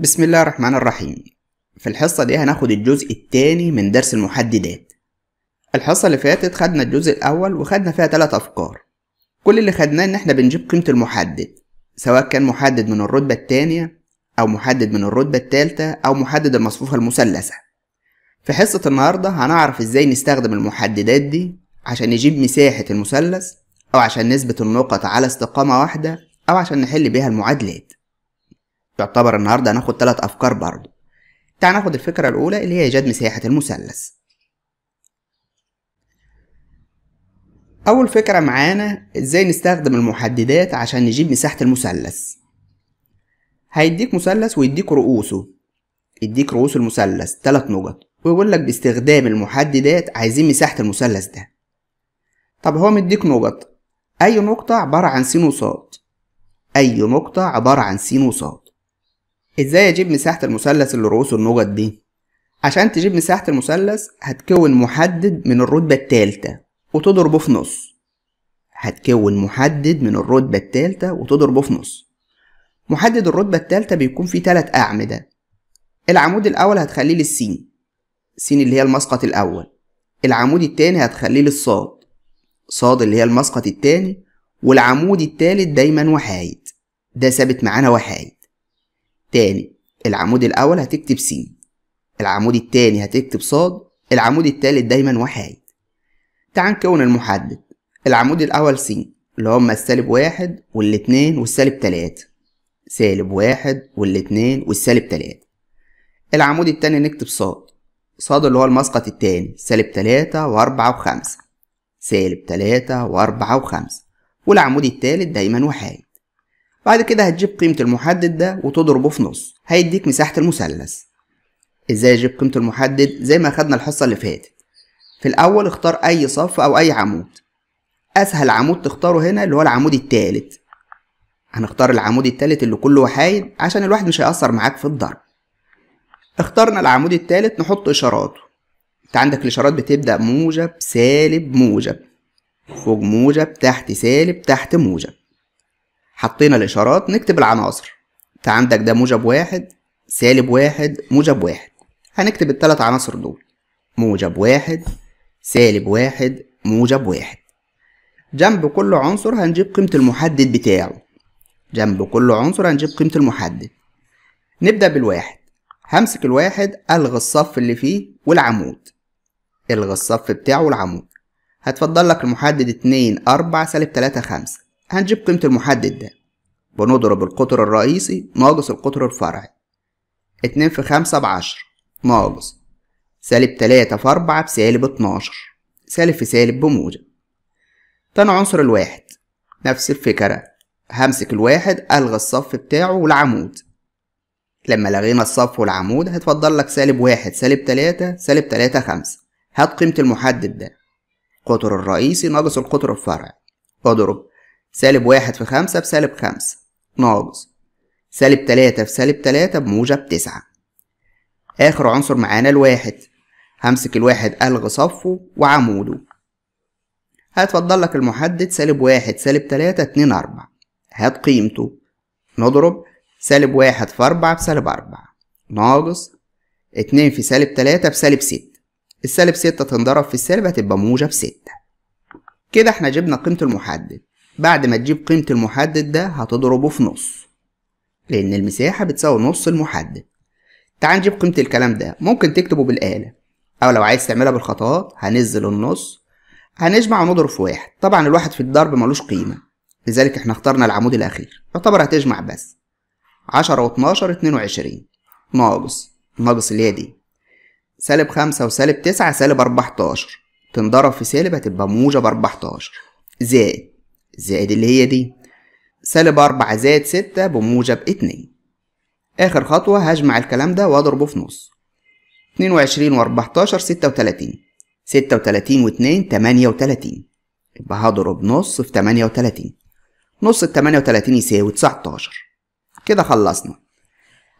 بسم الله الرحمن الرحيم في الحصة دي هناخد الجزء التاني من درس المحددات الحصة اللي فاتت خدنا الجزء الأول وخدنا فيها تلات أفكار كل اللي خدناه إن إحنا بنجيب قيمة المحدد سواء كان محدد من الرتبة التانية أو محدد من الرتبة التالتة أو محدد المصفوفة المثلثة في حصة النهاردة هنعرف إزاي نستخدم المحددات دي عشان نجيب مساحة المثلث أو عشان نثبت النقط على استقامة واحدة أو عشان نحل بيها المعادلات يعتبر النهاردة هناخد تلات أفكار برضه تعال ناخد الفكرة الأولى اللي هي إيجاد مساحة المثلث أول فكرة معانا إزاي نستخدم المحددات عشان نجيب مساحة المثلث هيديك مثلث ويديك رؤوسه يديك رؤوس المثلث تلات نقط ويقول لك باستخدام المحددات عايزين مساحة المثلث ده طب هو مديك نقط أي نقطة عبارة عن س وص أي نقطة عبارة عن س وص ازاي اجيب مساحة المثلث اللي رؤوسه النقط دي عشان تجيب مساحة المثلث هتكون محدد من الرتبة التالتة وتضربه في نص هتكون محدد من الرتبة التالتة وتضربه في نص محدد الرتبة التالتة بيكون فيه تلات أعمدة العمود الأول هتخليه للسين سين اللي هي المسقط الأول العمود التاني هتخليه للصاد صاد اللي هي المسقط التاني والعمود التالت دايما وحايد ده ثابت معانا وحايد تاني العمود الأول هتكتب س العمود التاني هتكتب ص العمود التالت دايما وحيد تعال نكون المحدد العمود الأول س اللي هما السالب واحد والاتنين والسالب تلاتة سالب واحد والاتنين والسالب تلاتة العمود التاني نكتب ص ص اللي هو المسقط التاني سالب تلاتة وأربعة وخمسة سالب تلاتة وأربعة وخمسة والعمود التالت دايما وحيد بعد كده هتجيب قيمة المحدد ده وتضربه في نص هيديك مساحة المثلث ازاي اجيب قيمة المحدد زي ما خدنا الحصة اللي فاتت في الاول اختار اي صف او اي عمود اسهل عمود تختاره هنا اللي هو العمود التالت هنختار العمود التالت اللي كله وحايد عشان الواحد مش هيأثر معاك في الضرب اخترنا العمود التالت نحط اشاراته انت عندك الاشارات بتبدأ موجب سالب موجب فوق موجب تحت سالب تحت موجب حطينا الإشارات نكتب العناصر انت عندك ده موجب واحد سالب واحد موجب واحد هنكتب التلات عناصر دول موجب واحد سالب واحد موجب واحد جنب كل عنصر هنجيب قيمة المحدد بتاعه جنب كل عنصر هنجيب قيمة المحدد نبدأ بالواحد همسك الواحد ألغي الصف اللي فيه والعمود الغي الصف بتاعه والعمود هتفضل لك المحدد اتنين أربعة سالب تلاتة خمسة هنجيب قيمة المحدد ده بنضرب القطر الرئيسي ناقص القطر الفرعي اتنين في خمسة بعشرة ناقص سالب تلاتة في أربعة بسالب اتناشر سالب في سالب بموجب تاني عنصر الواحد نفس الفكرة همسك الواحد ألغى الصف بتاعه والعمود لما لغينا الصف والعمود هتفضل لك سالب واحد سالب تلاتة سالب تلاتة خمسة هات قيمة المحدد ده القطر الرئيسي ناقص القطر الفرعي اضرب سالب واحد في خمسة بسالب خمسة ناقص سالب تلاتة في سالب تلاتة بموجب تسعة آخر عنصر معانا الواحد همسك الواحد ألغي صفه وعموده هتفضل لك المحدد سالب واحد سالب تلاتة اتنين أربعة هات قيمته نضرب سالب واحد في أربعة بسالب أربعة ناقص اتنين في سالب تلاتة بسالب ستة السالب ستة تنضرب في السالب هتبقى موجب ستة كده احنا جبنا قيمة المحدد بعد ما تجيب قيمة المحدد ده هتضربه في نص لأن المساحة بتساوي نص المحدد تعال نجيب قيمة الكلام ده ممكن تكتبه بالآلة أو لو عايز تعملها بالخطوات هنزل النص هنجمع ونضرب في واحد طبعا الواحد في الضرب ملوش قيمة لذلك احنا اخترنا العمود الأخير يعتبر هتجمع بس عشرة واتناشر اتنين وعشرين ناقص ناقص اللي هي دي سالب خمسة وسالب تسعة سالب أربعتاشر تنضرب في سالب هتبقى موجب أربعتاشر زائد زائد اللي هي دي سالب أربعة زائد ستة بموجب اتنين آخر خطوة هجمع الكلام ده وأضربه في نص اتنين وعشرين وأربعتاشر ستة وتلاتين ستة وتلاتين واتنين تمانية وتلاتين يبقى هضرب نص في تمانية وتلاتين نص التمانية وتلاتين يساوي تسعتاشر كده خلصنا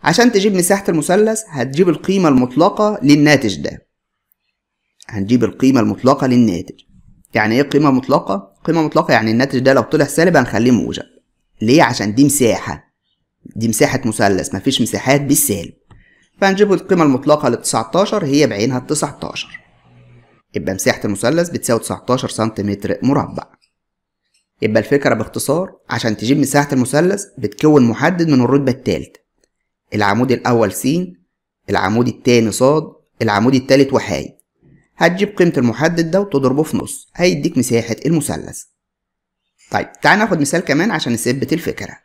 عشان تجيب مساحة المثلث هتجيب القيمة المطلقة للناتج ده هنجيب القيمة المطلقة للناتج يعني ايه قيمه مطلقه قيمه مطلقه يعني الناتج ده لو طلع سالب هنخليه موجب ليه عشان دي مساحه دي مساحه مثلث مفيش مساحات بالسالب فهنجيب القيمه المطلقه ل 19 هي بعينها ال 19 يبقى مساحه المثلث بتساوي 19 سنتيمتر مربع يبقى الفكره باختصار عشان تجيب مساحه المثلث بتكون محدد من الرتبه الثالثه العمود الاول س العمود الثاني ص العمود الثالث وحايد هتجيب قيمة المحدد ده وتضربه في نص هيديك مساحة المثلث طيب تعال ناخد مثال كمان عشان نثبت الفكرة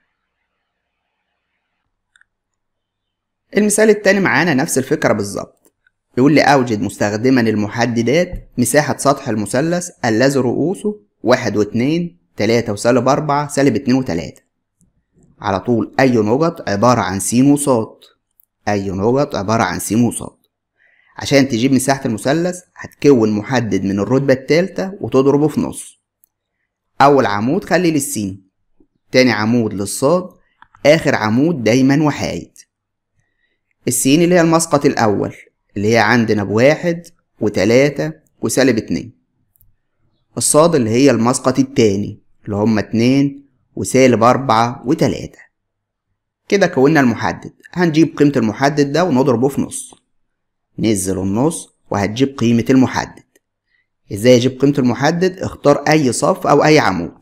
المثال التاني معانا نفس الفكرة بالظبط يقول لي أوجد مستخدما المحددات مساحة سطح المثلث الذي رؤوسه واحد واتنين تلاتة وسالب أربعة سالب اتنين وتلاتة على طول أي نقط عبارة عن س وص أي نقط عبارة عن س وص عشان تجيب مساحة المثلث هتكون محدد من الرتبة التالتة وتضربه في نص أول عمود خلي للسين تاني عمود للصاد آخر عمود دايما وحايد السين اللي هي المسقط الأول اللي هي عندنا بواحد وتلاتة وسالب اتنين الصاد اللي هي المسقط التاني اللي هما اتنين وسالب أربعة وتلاتة كده كوننا المحدد هنجيب قيمة المحدد ده ونضربه في نص نزل النص وهتجيب قيمة المحدد ازاي اجيب قيمة المحدد اختار اي صف او اي عمود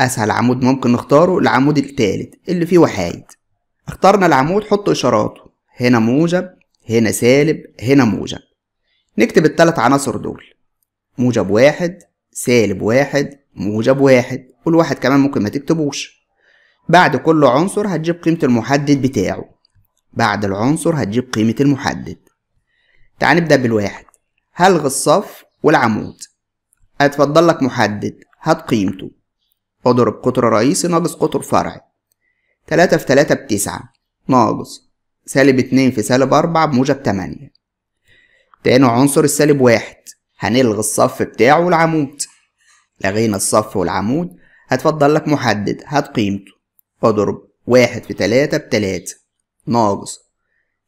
اسهل عمود ممكن نختاره العمود التالت اللي فيه وحايد اخترنا العمود حط اشاراته هنا موجب هنا سالب هنا موجب نكتب التلات عناصر دول موجب واحد سالب واحد موجب واحد والواحد كمان ممكن ما تكتبوش بعد كل عنصر هتجيب قيمة المحدد بتاعه بعد العنصر هتجيب قيمة المحدد تعال نبدأ بالواحد هلغي الصف والعمود هتفضل لك محدد هات قيمته اضرب قطر رئيسي ناقص قطر فرعي تلاتة في تلاتة بتسعة ناقص سالب اتنين في سالب أربعة بموجب تمانية تاني عنصر السالب واحد هنلغي الصف بتاعه والعمود لغينا الصف والعمود هتفضل لك محدد هات قيمته اضرب واحد في تلاتة بتلاتة ناقص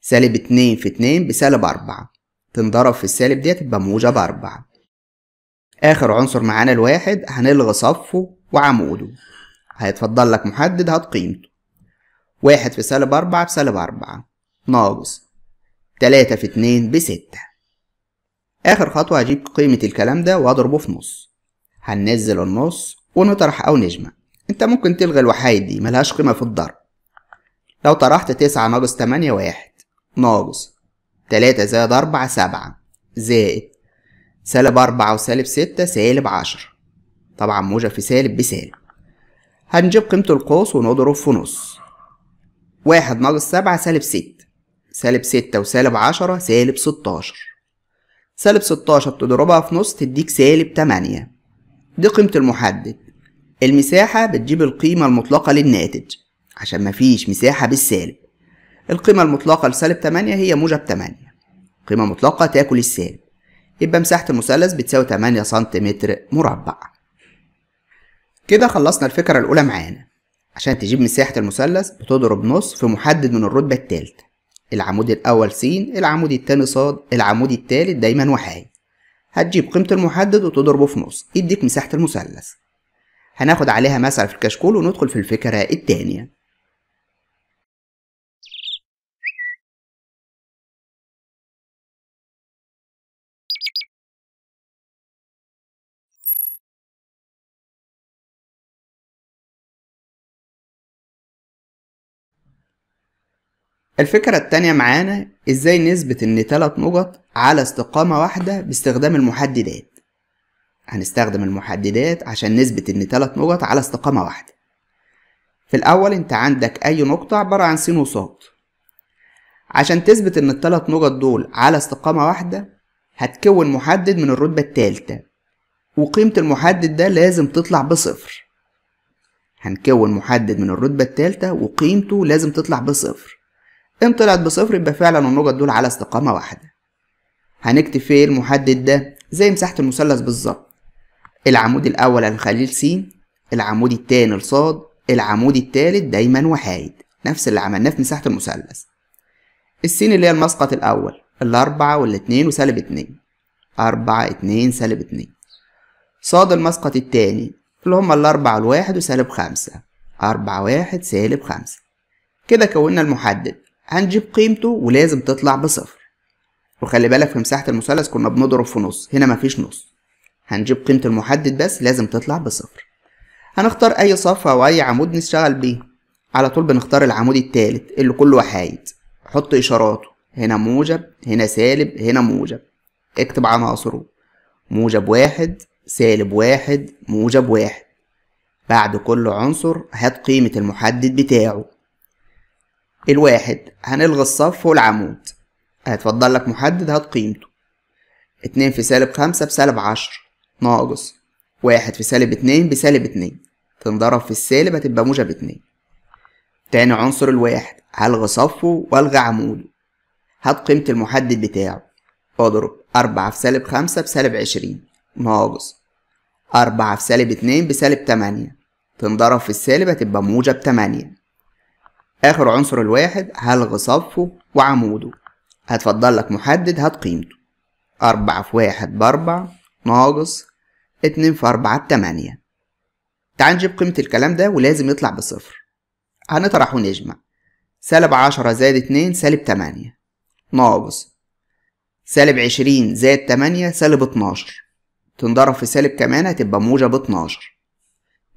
سالب اتنين في اتنين بسالب أربعة تنضرب في السالب ديت تبقى موجب أربعة آخر عنصر معانا الواحد هنلغي صفه وعموده هيتفضل لك محدد هات قيمته واحد في سالب أربعة في سالب أربعة ناقص تلاتة في اتنين بستة آخر خطوة هجيب قيمة الكلام ده وأضربه في نص هننزل النص ونطرح أو نجمع أنت ممكن تلغي الوحايد دي ملهاش قيمة في الضرب لو طرحت تسعة ناقص تمانية واحد ناقص تلاتة زائد أربعة سبعة زائد سالب أربعة وسالب ستة سالب عشرة طبعا موجب في سالب بسالب هنجيب قيمة القوس ونضرب في نص واحد ناقص سبعة سالب ستة سالب ستة وسالب عشرة سالب ستاشر سالب ستاشر تضربها في نص تديك سالب تمانية دي قيمة المحدد المساحة بتجيب القيمة المطلقة للناتج عشان مفيش مساحة بالسالب القيمة المطلقة لسالب 8 هي موجب 8 قيمة مطلقة تاكل السالب يبقى مساحة المثلث بتساوي 8 سنتيمتر مربع كده خلصنا الفكرة الأولى معانا عشان تجيب مساحة المثلث بتضرب نص في محدد من الرتبة التالتة العمود الأول س العمود التاني ص العمود التالت دايما وحاي هتجيب قيمة المحدد وتضربه في نص يديك مساحة المثلث هناخد عليها مثل في الكشكول وندخل في الفكرة التانية الفكرة التانية معانا ازاي نثبت ان تلات نقط على استقامة واحدة باستخدام المحددات هنستخدم المحددات عشان نثبت ان تلات نقط على استقامة واحدة في الأول انت عندك أي نقطة عبارة عن س وص عشان تثبت ان التلات نقط دول على استقامة واحدة هتكون محدد من الرتبة التالتة وقيمة المحدد ده لازم تطلع بصفر هنكون محدد من الرتبة التالتة وقيمته لازم تطلع بصفر ان طلعت بصفر يبقى فعلا النقط دول على استقامة واحدة هنكتب فيه المحدد ده زي مساحة المثلث بالظبط العمود الأول الخليل س العمود التاني الصاد العمود التالت دايما وحايد نفس اللي عملناه في مساحة المثلث السين اللي هي المسقط الأول الأربعة والاتنين وسالب اتنين أربعة اتنين سالب اتنين صاد المسقط التاني اللي هما الأربعة الواحد وسالب خمسة أربعة واحد سالب خمسة كده كونا المحدد هنجيب قيمته ولازم تطلع بصفر وخلي بالك في مساحة المثلث كنا بنضرب في نص هنا مفيش نص هنجيب قيمة المحدد بس لازم تطلع بصفر هنختار أي صف أو أي عمود نشتغل بيه على طول بنختار العمود التالت اللي كله وحايد حط إشاراته هنا موجب هنا سالب هنا موجب اكتب عناصره موجب واحد سالب واحد موجب واحد بعد كل عنصر هات قيمة المحدد بتاعه الواحد هنلغي الصف والعمود هيتفضل آه، لك محدد هات قيمته اتنين في سالب خمسة بسالب عشر ناقص واحد في سالب اتنين بسالب اتنين تنضرب في السالب هتبقى موجب اتنين تاني عنصر الواحد هلغي صفه والغي عموده هات قيمة المحدد بتاعه اضرب أربعة في سالب خمسة بسالب عشرين ناقص أربعة في سالب اتنين بسالب تمانية تنضرب في السالب هتبقى موجب تمانية آخر عنصر الواحد هلغي صفه وعموده هتفضل لك محدد هات قيمته أربعة في واحد بأربعة ناقص اتنين في أربعة بتمانية تعال نجيب قيمة الكلام ده ولازم يطلع بصفر هنطرح ونجمع سالب عشرة زائد اتنين سالب تمانية ناقص سالب عشرين زائد تمانية سالب اتناشر تنضرب في سالب كمان هتبقى موجب اتناشر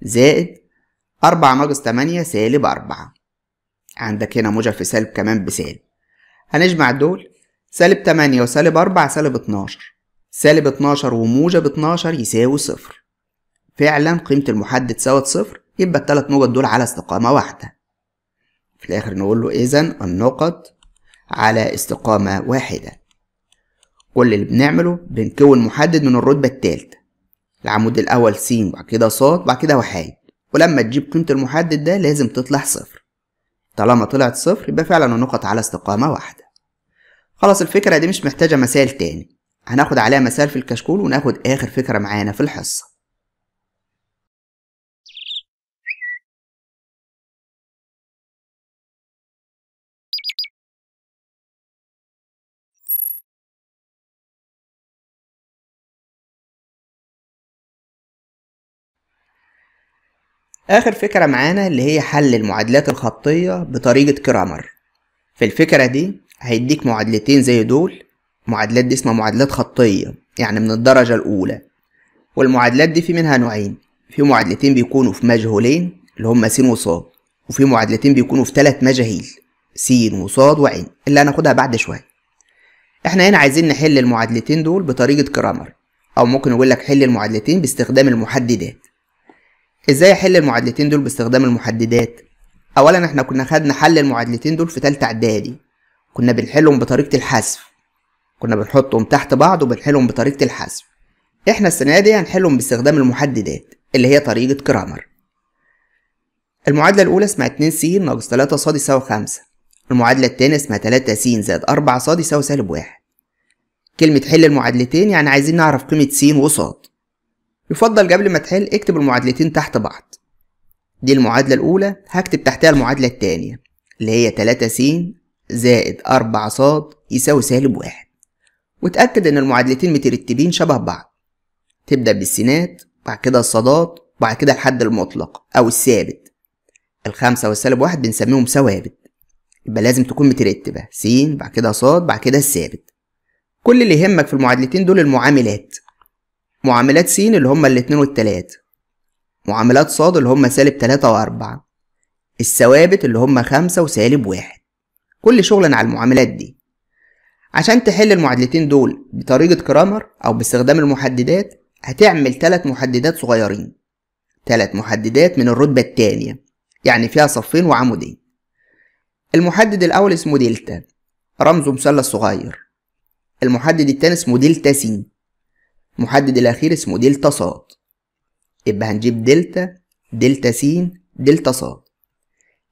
زائد أربعة ناقص تمانية سالب أربعة عندك هنا موجب في سالب كمان بسالب هنجمع دول سالب 8 وسالب 4 سالب 12 سالب 12 وموجب 12 يساوي صفر فعلا قيمة المحدد ساوت صفر يبقى التلات نقط دول على استقامة واحدة في الآخر نقول له إذا النقط على استقامة واحدة كل اللي بنعمله بنكون محدد من الرتبة التالتة العمود الأول س وبعد كده ص وبعد كده وحايد ولما تجيب قيمة المحدد ده لازم تطلع صفر طالما طلعت صفر يبقى فعلا النقط على استقامة واحدة خلاص الفكرة دي مش محتاجة مسائل تاني هناخد عليها مسائل في الكشكول وناخد آخر فكرة معانا في الحصة آخر فكرة معانا اللي هي حل المعادلات الخطية بطريقة كرامر في الفكرة دي هيديك معادلتين زي دول المعادلات دي اسمها معادلات خطية يعني من الدرجة الأولى والمعادلات دي في منها نوعين في معادلتين بيكونوا في مجهولين اللي هما س وص وفي معادلتين بيكونوا في ثلاث مجاهيل س وص وع اللي هناخدها بعد شوية احنا هنا عايزين نحل المعادلتين دول بطريقة كرامر أو ممكن أقول لك حل المعادلتين باستخدام المحددات ازاي احل المعادلتين دول باستخدام المحددات اولا احنا كنا خدنا حل المعادلتين دول في تالتة اعدادي كنا بنحلهم بطريقة الحذف كنا بنحطهم تحت بعض وبنحلهم بطريقة الحذف احنا السنة دي هنحلهم باستخدام المحددات اللي هي طريقة كرامر المعادلة الأولى اسمها 2 س ناقص 3 ص يساوي 5 المعادلة التانية اسمها 3 س زائد 4 ص يساوي سالب 1 كلمة حل المعادلتين يعني عايزين نعرف قيمة س وصاد يفضل قبل ما تحل اكتب المعادلتين تحت بعض دي المعادلة الأولى هكتب تحتها المعادلة التانية اللي هي 3 س زائد 4 ص يساوي سالب واحد وتأكد إن المعادلتين مترتبين شبه بعض تبدأ بالسينات بعد كده الصادات وبعد كده الحد المطلق أو الثابت الخمسة والسالب واحد بنسميهم ثوابت يبقى لازم تكون مترتبة س بعد كده ص بعد كده الثابت كل اللي يهمك في المعادلتين دول المعاملات معاملات س اللي هما الاتنين والتلات معاملات ص اللي هما سالب تلاتة وأربعة الثوابت اللي هما خمسة وسالب واحد كل شغلنا على المعاملات دي عشان تحل المعادلتين دول بطريقة كرامر أو باستخدام المحددات هتعمل تلات محددات صغيرين تلات محددات من الرتبة التانية يعني فيها صفين وعمودين المحدد الأول اسمه دلتا رمزه مثلث صغير المحدد التاني اسمه دلتا س محدد الأخير اسمه دلتا صاد يبقى هنجيب دلتا دلتا س دلتا صاد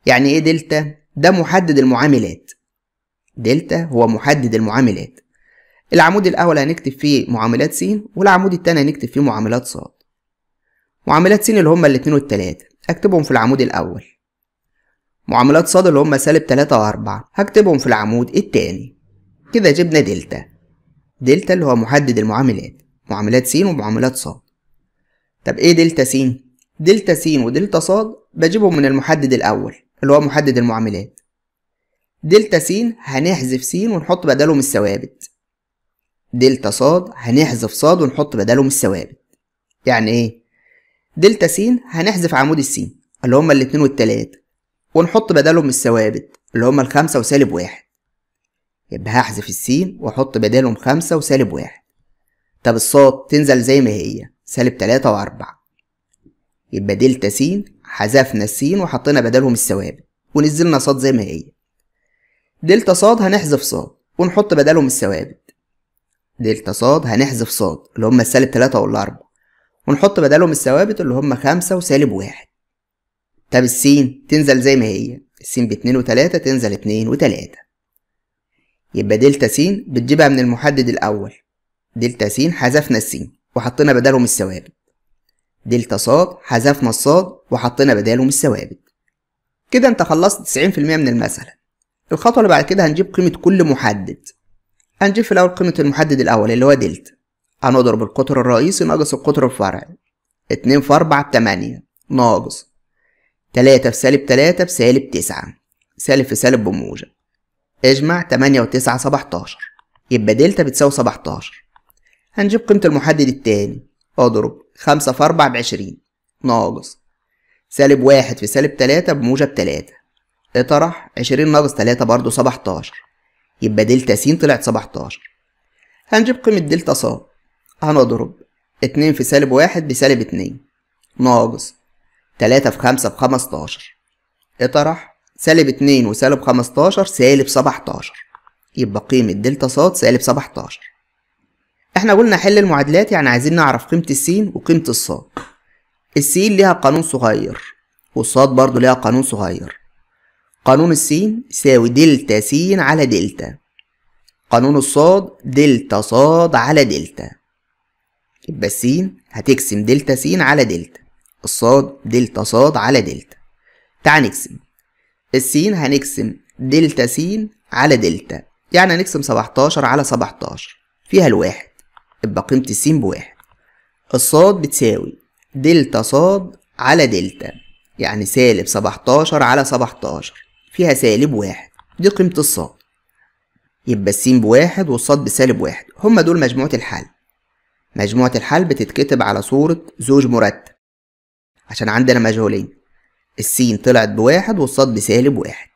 يعني إيه دلتا؟ ده محدد المعاملات دلتا هو محدد المعاملات العمود الأول هنكتب فيه معاملات س والعمود التاني هنكتب فيه معاملات صاد معاملات س اللي هما الاتنين والتلاتة أكتبهم في العمود الأول معاملات صاد اللي هما سالب تلاتة وأربعة هكتبهم في العمود التاني كده جبنا دلتا دلتا اللي هو محدد المعاملات معاملات س ومعاملات ص طب ايه دلتا س دلتا س ودلتا ص بجيبهم من المحدد الاول اللي هو محدد المعاملات دلتا س هنحذف س ونحط بدالهم الثوابت دلتا ص هنحذف ص ونحط بدالهم الثوابت يعني ايه دلتا س هنحذف عمود الس اللي هما الاتنين والتلاتة ونحط بدالهم الثوابت اللي هما الخمسة وسالب واحد يبقى هحذف السين واحط بدالهم خمسة وسالب واحد طب الصاد تنزل زي ما هي سالب تلاتة وأربعة يبقى دلتا س حذفنا الس وحطينا بدلهم الثوابت ونزلنا ص زي ما هي دلتا ص هنحذف ص ونحط بدلهم الثوابت دلتا ص هنحذف ص اللي هم السالب تلاتة والأربعة ونحط بدلهم الثوابت اللي هم خمسة وسالب واحد طب الس تنزل زي ما هي الس باتنين وتلاتة تنزل اتنين وتلاتة يبقى دلتا س بتجيبها من المحدد الأول دلتا س حذفنا السين وحطينا بدالهم الثوابت دلتا ص حذفنا الصاد وحطينا بدالهم الثوابت كده انت خلصت 90% من المسألة الخطوة اللي بعد كده هنجيب قيمة كل محدد هنجيب في الأول قيمة المحدد الأول اللي هو دلتا هنضرب القطر الرئيسي ناقص القطر الفرعي اتنين في أربعة بتمانية ناقص تلاتة في سالب تلاتة سالب تسعة سالب في سالب بموجب اجمع تمانية وتسعة سبعتاشر يبقى دلتا بتساوي سبعتاشر هنجيب قيمة المحدد التاني أضرب خمسة في أربعة بعشرين ناقص سالب واحد في سالب تلاتة بموجب تلاتة اطرح عشرين ناقص تلاتة برضه سبعتاشر يبقى دلتا س طلعت سبعتاشر هنجيب قيمة دلتا ص هنضرب اتنين في سالب واحد بسالب اتنين ناقص تلاتة في خمسة بخمستاشر اطرح سالب اتنين وسالب خمستاشر سالب سبعتاشر يبقى قيمة دلتا ص سالب سبعتاشر احنا قلنا حل المعادلات يعني عايزين نعرف قيمة السين وقيمة الصاد السين ليها قانون صغير والصاد برضو ليها قانون صغير قانون السين يساوي دلتا س على دلتا قانون الصاد دلتا صاد على دلتا يبقى السين هتقسم دلتا س على دلتا الصاد دلتا صاد على دلتا تعال نقسم السين هنقسم دلتا س على دلتا يعني هنقسم 17 على 17 فيها الواحد يبقى قيمة س بواحد الصاد بتساوي دلتا صاد على دلتا يعني سالب سبعتاشر على سبعتاشر فيها سالب واحد دي قيمة الصاد يبقى السين بواحد والصاد بسالب واحد هما دول مجموعة الحل مجموعة الحل بتتكتب على صورة زوج مرتب عشان عندنا مجهولين السين طلعت بواحد والصاد بسالب واحد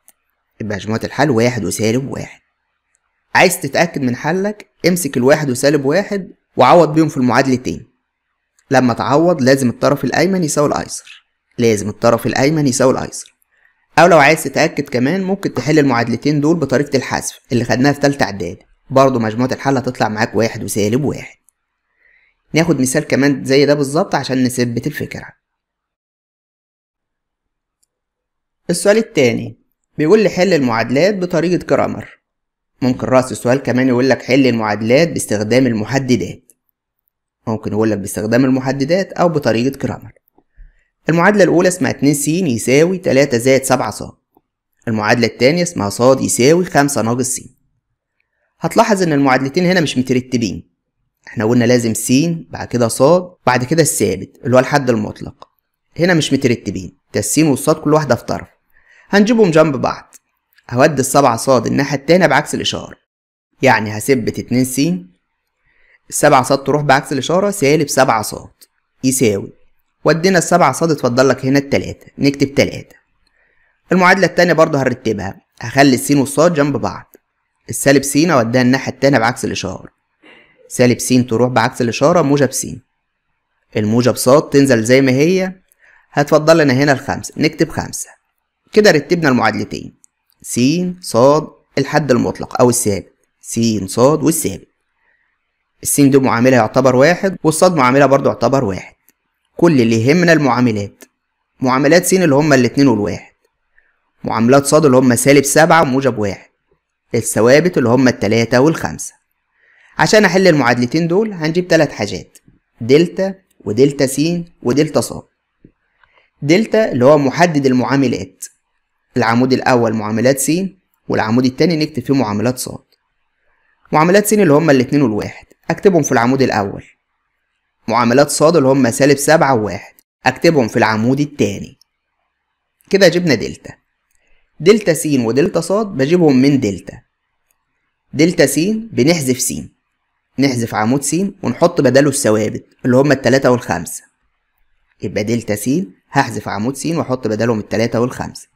يبقى مجموعة الحل واحد وسالب واحد عايز تتأكد من حلك امسك الواحد وسالب واحد وعوض بيهم في المعادلتين لما تعوض لازم الطرف الأيمن يساوي الأيسر لازم الطرف الأيمن يساوي الأيسر أو لو عايز تتأكد كمان ممكن تحل المعادلتين دول بطريقة الحذف اللي خدناها في تالتة إعداد برضه مجموعة الحل هتطلع معاك واحد وسالب واحد ناخد مثال كمان زي ده بالظبط عشان نثبت الفكرة السؤال التاني بيقول لي حل المعادلات بطريقة كرامر ممكن رأس السؤال كمان يقول لك حل المعادلات باستخدام المحددات ممكن يقول لك باستخدام المحددات أو بطريقة كرامر المعادلة الأولى اسمها 2 س يساوي 3 زائد 7 ص المعادلة التانية اسمها ص يساوي 5 ناقص س هتلاحظ إن المعادلتين هنا مش مترتبين احنا قلنا لازم س بعد كده ص بعد كده الثابت اللي هو الحد المطلق هنا مش مترتبين ده س والص كل واحدة في طرف هنجيبهم جنب بعض هودي السبعة صاد الناحية التانية بعكس الإشارة يعني هثبت اتنين س السبعة صاد تروح بعكس الإشارة سالب سبعة صاد يساوي ودينا السبعة صاد اتفضل لك هنا التلاتة نكتب تلاتة المعادلة التانية برضه هنرتبها هخلي السين والصاد جنب بعض السالب س اوديها الناحية التانية بعكس الإشارة سالب س تروح بعكس الإشارة موجب س الموجب ص تنزل زي ما هي هتفضل لنا هنا الخمسة نكتب خمسة كده رتبنا المعادلتين س ص الحد المطلق أو الثابت س ص والثابت الس دي معاملها يعتبر واحد والصاد معاملها برضو يعتبر واحد كل اللي يهمنا المعاملات معاملات س اللي هما الاتنين والواحد معاملات صاد اللي هما سالب سبعة وموجب واحد الثوابت اللي هما التلاتة والخمسة عشان أحل المعادلتين دول هنجيب تلات حاجات دلتا ودلتا س ودلتا ص دلتا اللي هو محدد المعاملات العمود الأول معاملات س والعمود التاني نكتب فيه معاملات ص معاملات س اللي هما الاتنين والواحد أكتبهم في العمود الأول معاملات ص اللي هما سالب سبعة وواحد أكتبهم في العمود التاني كده جبنا دلتا دلتا س ودلتا ص بجيبهم من دلتا دلتا س بنحذف س نحذف عمود س ونحط بداله الثوابت اللي هما التلاتة والخمسة يبقى دلتا س هحذف عمود س واحط بدالهم التلاتة والخمسة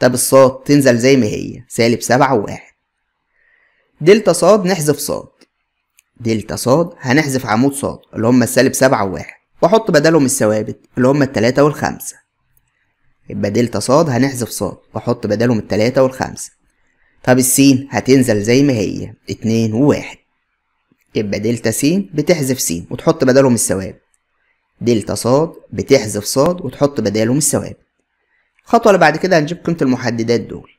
طب الصاد تنزل زي ما هي سالب سبعة وواحد دلتا صاد نحذف صاد دلتا صاد هنحذف عمود صاد اللي هما السالب سبعة وواحد وأحط بدلهم الثوابت اللي هما التلاتة والخمسة يبقى دلتا صاد هنحذف صاد وأحط بدلهم التلاتة والخمسة طب السين هتنزل زي ما هي اتنين وواحد يبقى دلتا س بتحذف س وتحط بدلهم الثوابت دلتا صاد بتحذف صاد وتحط بدالهم الثوابت الخطوة اللي بعد كده هنجيب قيمة المحددات دول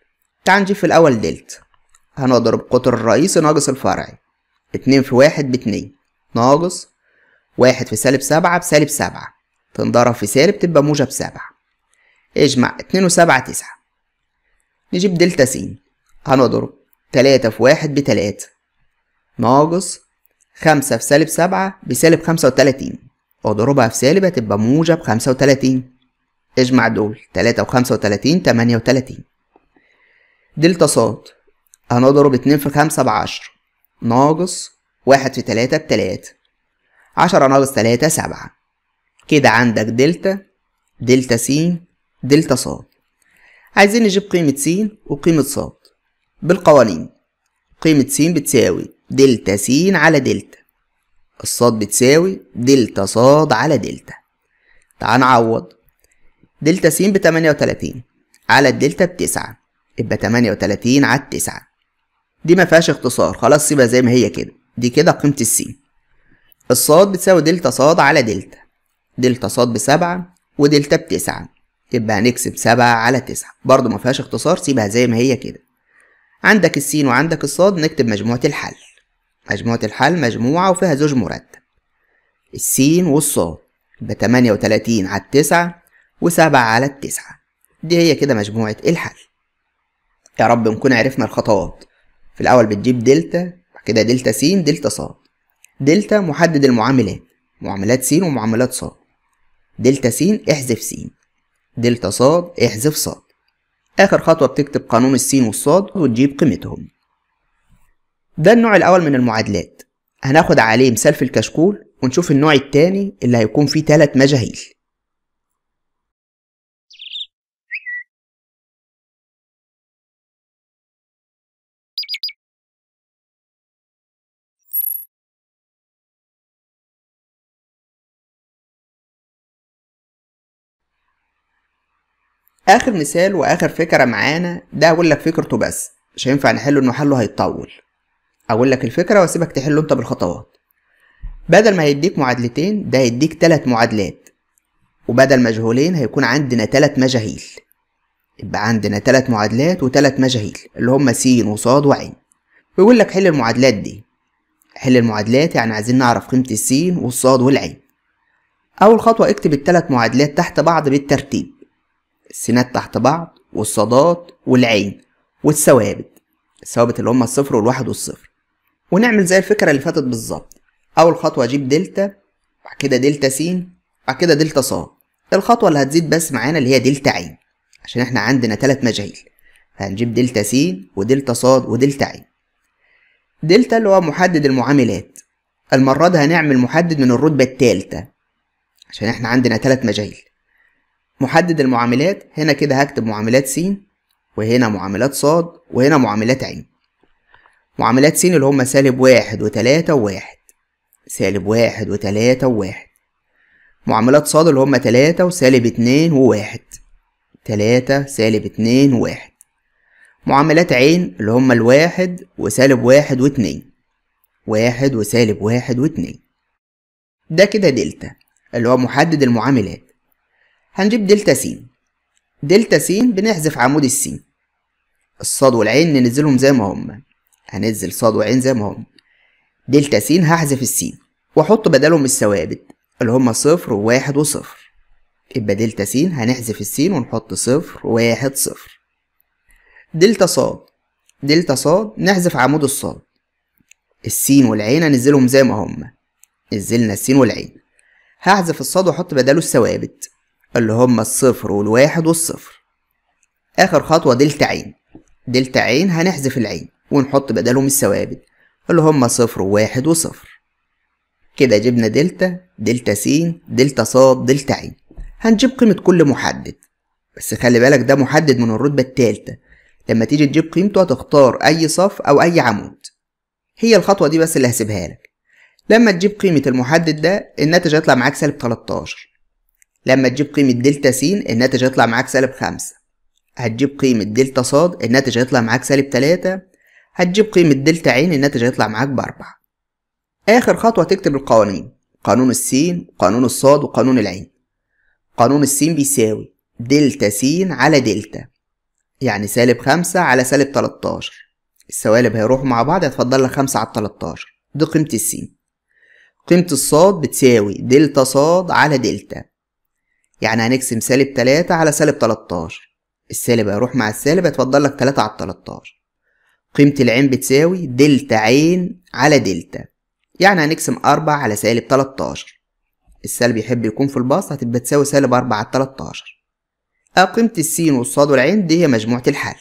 تعال نجيب في الأول دلتا هنضرب قطر الرئيسي ناقص الفرعي اتنين في واحد باتنين ناقص واحد في سالب سبعة بسالب سبعة تنضرب في سالب تبقى موجب سبعة اجمع اتنين وسبعة تسعة نجيب دلتا س هنضرب تلاتة في واحد بتلاتة ناقص خمسة في سالب سبعة بسالب خمسة وتلاتين اضربها في سالب هتبقى موجب خمسة وتلاتين اجمع دول تلاتة وخمسة وتلاتين تمانية وتلاتين ص هنضرب اتنين في خمسة 10 ناقص واحد في تلاتة بتلاتة عشرة ناقص تلاتة سبعة كده عندك دلتا دلتا س دلتا ص عايزين نجيب قيمة س وقيمة ص بالقوانين قيمة س بتساوي دلتا س على دلتا الصاد بتساوي دلتا صاد على دلتا تعال نعوض دلتا س ب 38 على الدلتا بتسعة يبقى 38 على التسعة دي ما فيهاش اختصار خلاص سيبها زي ما هي كده دي كده قيمة السين الصاد بتساوي دلتا صاد على دلتا دلتا صاد بسبعة ودلتا بتسعة يبقى هنكسب سبعة على تسعة برضه ما فيهاش اختصار سيبها زي ما هي كده عندك السين وعندك الصاد نكتب مجموعة الحل مجموعة الحل مجموعة وفيها زوج مرتب السين والصاد يبقى 38 وتلاتين على التسعة وسبعة على التسعة دي هي كده مجموعة الحل يا رب نكون عرفنا الخطوات في الأول بتجيب دلتا كده دلتا س دلتا ص دلتا محدد المعاملات معاملات س ومعاملات ص دلتا س احذف س دلتا ص احذف ص آخر خطوة بتكتب قانون السين والصاد وتجيب قيمتهم ده النوع الأول من المعادلات هناخد عليه مثال في الكشكول ونشوف النوع التاني اللي هيكون فيه تلات مجاهيل آخر مثال وآخر فكرة معانا ده أقول لك فكرته بس مش هينفع نحله إنه حله هيتطول أقول لك الفكرة وأسيبك تحله أنت بالخطوات بدل ما هيديك معادلتين ده هيديك ثلاث معادلات وبدل مجهولين هيكون عندنا ثلاث مجاهيل يبقى عندنا ثلاث معادلات وثلاث مجاهيل اللي هما س وص وع بيقول لك حل المعادلات دي حل المعادلات يعني عايزين نعرف قيمة الس والصاد والعين أول خطوة اكتب التلات معادلات تحت بعض بالترتيب السينات تحت بعض والصادات والعين والثوابت الثوابت اللي هما الصفر والواحد والصفر ونعمل زي الفكرة اللي فاتت بالظبط أول خطوة أجيب دلتا بعد كده دلتا س بعد كده دلتا ص الخطوة اللي هتزيد بس معانا اللي هي دلتا ع عشان احنا عندنا تلات مجاهيل فهنجيب دلتا س ودلتا ص ودلتا ع دلتا اللي هو محدد المعاملات المرة دي هنعمل محدد من الرتبة التالتة عشان احنا عندنا تلات مجاهيل محدد المعاملات هنا كده هكتب معاملات س وهنا معاملات ص وهنا معاملات ع معاملات س اللي هم سالب واحد وتلاتة وواحد سالب واحد وتلاتة وواحد معاملات ص اللي هم تلاتة وسالب اتنين وواحد تلاتة سالب اتنين وواحد معاملات ع اللي هما الواحد وسالب واحد واتنين واحد وسالب واحد واتنين ده كده دلتا اللي هو محدد المعاملات هنجيب دلتا س دلتا س بنحذف عمود السين الصاد والعين ننزلهم زي ما هما هنزل صاد وعين زي ما هما دلتا س هحذف السين واحط بدلهم الثوابت اللي هما صفر وواحد وصفر يبقى دلتا س هنحذف السين ونحط صفر واحد صفر دلتا ص دلتا ص نحذف عمود الصاد السين والعين هنزلهم زي ما هما نزلنا السين والعين هحذف الصاد واحط بداله الثوابت اللي هما الصفر والواحد والصفر آخر خطوة دلتا عين دلتا عين هنحذف العين ونحط بدلهم الثوابت اللي هما صفر وواحد وصفر كده جبنا دلتا دلتا س دلتا ص دلتا عين هنجيب قيمة كل محدد بس خلي بالك ده محدد من الرتبة التالتة لما تيجي تجيب قيمته هتختار أي صف أو أي عمود هي الخطوة دي بس اللي هسيبها لك لما تجيب قيمة المحدد ده الناتج هيطلع معاك سالب 13 لما تجيب قيمة دلتا س الناتج هيطلع معاك سالب خمسة هتجيب قيمة دلتا ص الناتج هيطلع معاك سالب تلاتة هتجيب قيمة دلتا ع الناتج هيطلع معاك بأربعة آخر خطوة تكتب القوانين قانون الس وقانون الصاد وقانون العين قانون الس بيساوي دلتا س على دلتا يعني سالب خمسة على سالب تلتاشر السوالب هيروحوا مع بعض هتفضل لك خمسة على تلتاشر دي قيمة الس قيمة الصاد بتساوي دلتا صاد على دلتا يعني هنقسم سالب 3 على سالب 13 السالب هيروح مع السالب هتفضل لك 3 على 13 قيمة العين بتساوي دلتا عين على دلتا يعني هنقسم 4 على سالب 13 السالب يحب يكون في الباص هتبقى تساوي سالب 4 على 13 قيمة السين والصاد والعين دي هي مجموعة الحل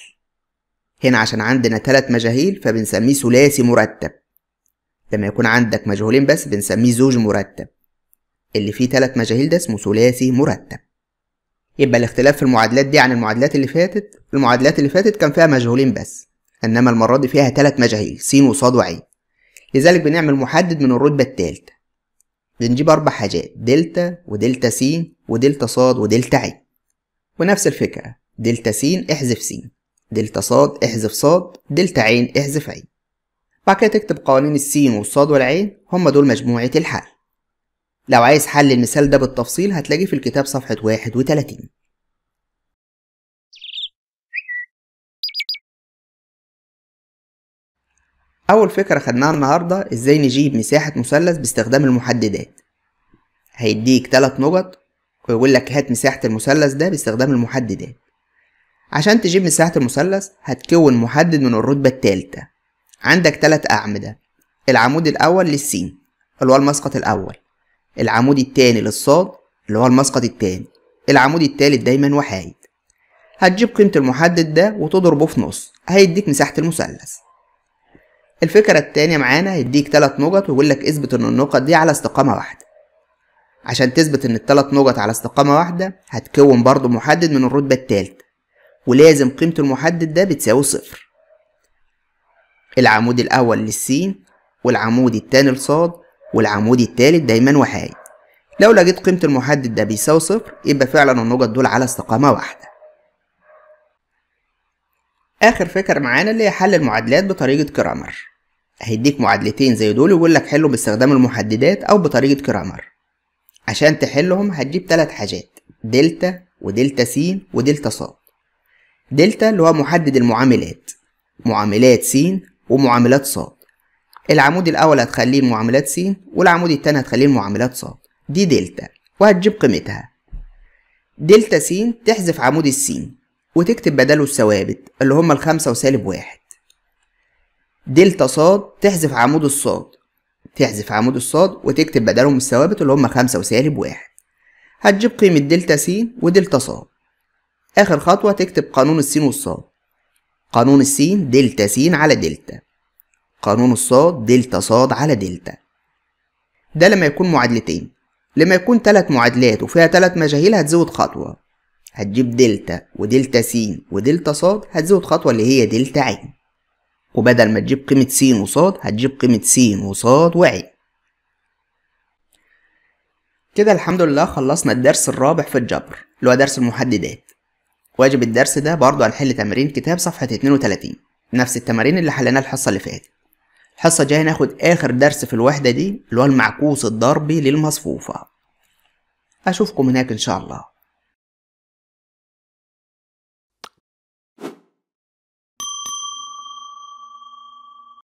هنا عشان عندنا تلات مجاهيل فبنسميه ثلاثي مرتب لما يكون عندك مجهولين بس بنسميه زوج مرتب اللي فيه تلات مجاهيل ده اسمه ثلاثي مرتب يبقى الاختلاف في المعادلات دي عن المعادلات اللي فاتت المعادلات اللي فاتت كان فيها مجهولين بس انما المرة دي فيها تلات مجاهيل س وص وع لذلك بنعمل محدد من الرتبة التالتة بنجيب أربع حاجات دلتا ودلتا س ودلتا ص ودلتا ع ونفس الفكرة دلتا س احذف س دلتا ص احذف ص دلتا ع احذف ع بعد كده تكتب قوانين السين والصاد والعين هما دول مجموعة الحل لو عايز حل المثال ده بالتفصيل هتلاقيه في الكتاب صفحة 31 أول فكرة خدناها النهاردة إزاي نجيب مساحة مثلث باستخدام المحددات هيديك تلات نقط ويقول لك هات مساحة المثلث ده باستخدام المحددات عشان تجيب مساحة المثلث هتكون محدد من الرتبة التالتة عندك تلات أعمدة العمود الأول للسين اللي هو المسقط الأول العمود التاني للصاد اللي هو المسقط التاني العمود التالت دايما وحايد هتجيب قيمة المحدد ده وتضربه في نص هيديك مساحة المثلث الفكرة التانية معانا هيديك تلات نقط ويقول لك اثبت ان النقط دي على استقامة واحدة عشان تثبت ان التلات نقط على استقامة واحدة هتكون برضو محدد من الرتبة التالتة ولازم قيمة المحدد ده بتساوي صفر العمود الأول للسين والعمود التاني لصاد والعمود التالت دايما وحايد لو لقيت قيمة المحدد ده بيساوي صفر يبقى فعلا النقط دول على استقامة واحدة آخر فكرة معانا اللي هي حل المعادلات بطريقة كرامر هيديك معادلتين زي دول ويقول لك حلهم باستخدام المحددات أو بطريقة كرامر عشان تحلهم هتجيب تلات حاجات دلتا ودلتا س ودلتا ص دلتا اللي هو محدد المعاملات معاملات س ومعاملات ص العمود الاول هتخليه المعاملات س والعمود التاني هتخليه المعاملات ص دي دلتا وهتجيب قيمتها دلتا س تحذف عمود الس وتكتب بداله الثوابت اللي هما الخمسة وسالب واحد دلتا ص تحذف عمود الص تحذف عمود الص وتكتب بدلهم الثوابت اللي هما خمسة وسالب واحد هتجيب قيمة دلتا س ودلتا ص آخر خطوة تكتب قانون السين والصاد قانون السين دلتا س على دلتا قانون الصاد دلتا صاد على دلتا ده لما يكون معادلتين لما يكون تلات معادلات وفيها تلات مجاهيل هتزود خطوة هتجيب دلتا ودلتا س ودلتا صاد هتزود خطوة اللي هي دلتا ع وبدل ما تجيب قيمة س وصاد هتجيب قيمة س وصاد وع كده الحمد لله خلصنا الدرس الرابع في الجبر اللي هو درس المحددات واجب الدرس ده برضه هنحل تمرين كتاب صفحة 32 نفس التمارين اللي حليناها الحصة اللي فاتت الحصة الجاية هناخد آخر درس في الوحدة دي اللي هو المعكوس الضربي للمصفوفة أشوفكم هناك إن شاء الله